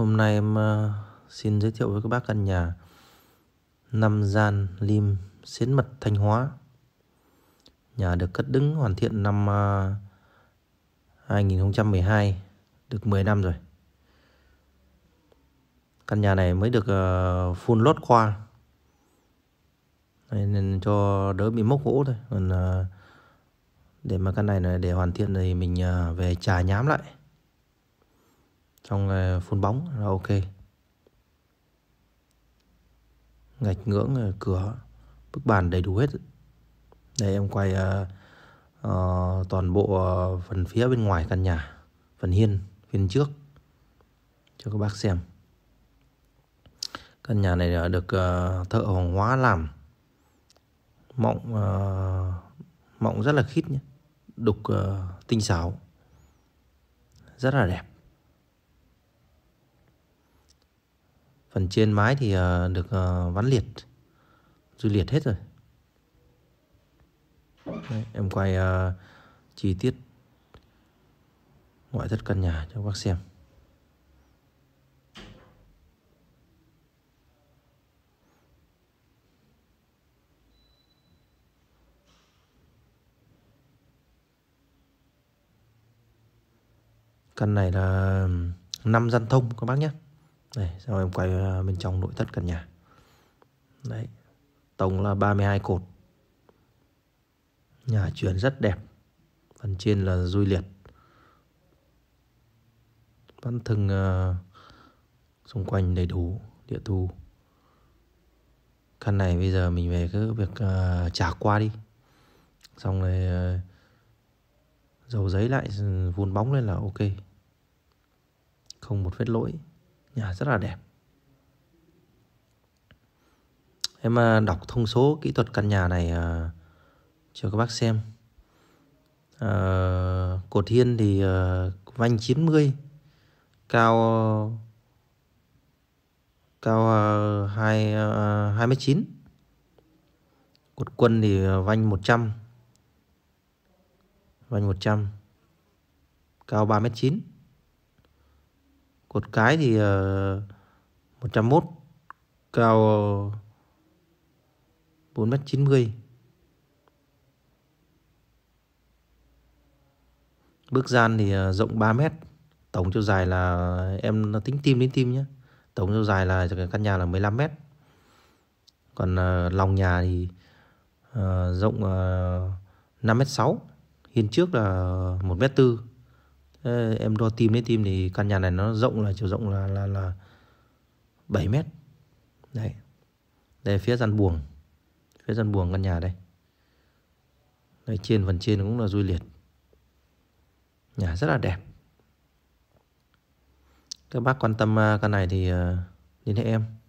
Hôm nay em ờ, xin giới thiệu với các bác căn nhà năm gian lim xến mật Thanh Hóa. Nhà được cất đứng hoàn thiện năm 2012, ờ, được 10 năm rồi. Căn nhà này mới được ờ, phun lót khoa. nên cho đỡ bị mốc gỗ thôi. Còn để mà căn này này để hoàn thiện thì mình về trà nhám lại trong ờ, phun bóng là ok ngạch ngưỡng ờ, cửa bức bàn đầy đủ hết đây em quay uh, uh, toàn bộ phần phía bên ngoài căn nhà phần hiên phía trước cho các bác xem căn nhà này được uh, thợ hoàng hóa làm mộng uh, mộng rất là khít nhé đục uh, tinh xảo rất là đẹp Phần trên mái thì ờ, được ờ, vắn liệt Dư liệt hết rồi Đấy, Em quay ờ, chi tiết ngoại thất căn nhà cho các bác xem Căn này là năm gian thông các bác nhé này sau em quay à, bên trong nội thất căn nhà đấy tổng là 32 cột nhà chuyển rất đẹp phần trên là du liệt văn thừng uh, xung quanh đầy đủ địa thu căn này bây giờ mình về cứ việc uh, trả qua đi xong rồi uh, dầu giấy lại ừ, vun bóng lên là ok không một vết lỗi nhà rất là đẹp em đọc thông số kỹ thuật căn nhà này à, cho các bác xem à, cột hiên thì à, vanh 90 cao cao à, hai à, hai mươi chín cột quân thì vanh 100 vanh 100 cao ba mét chín cột cái thì uh, ờ, 101 cao 4m90 ờ, bước gian thì uh, rộng 3m tổng chiều dài là em tính tim đến tim nhé tổng chiều dài là căn nhà là 15m còn uh, lòng nhà thì uh, rộng uh, 5m6 hiên trước là 1m4 Ờ, em đo tim đấy tim thì căn nhà này nó rộng là chiều rộng là là là 7 mét đấy đây phía gian buồng phía gian buồng căn nhà đây đây trên phần trên cũng là du liệt nhà rất là đẹp các bác quan tâm à, căn này thì à, liên hệ em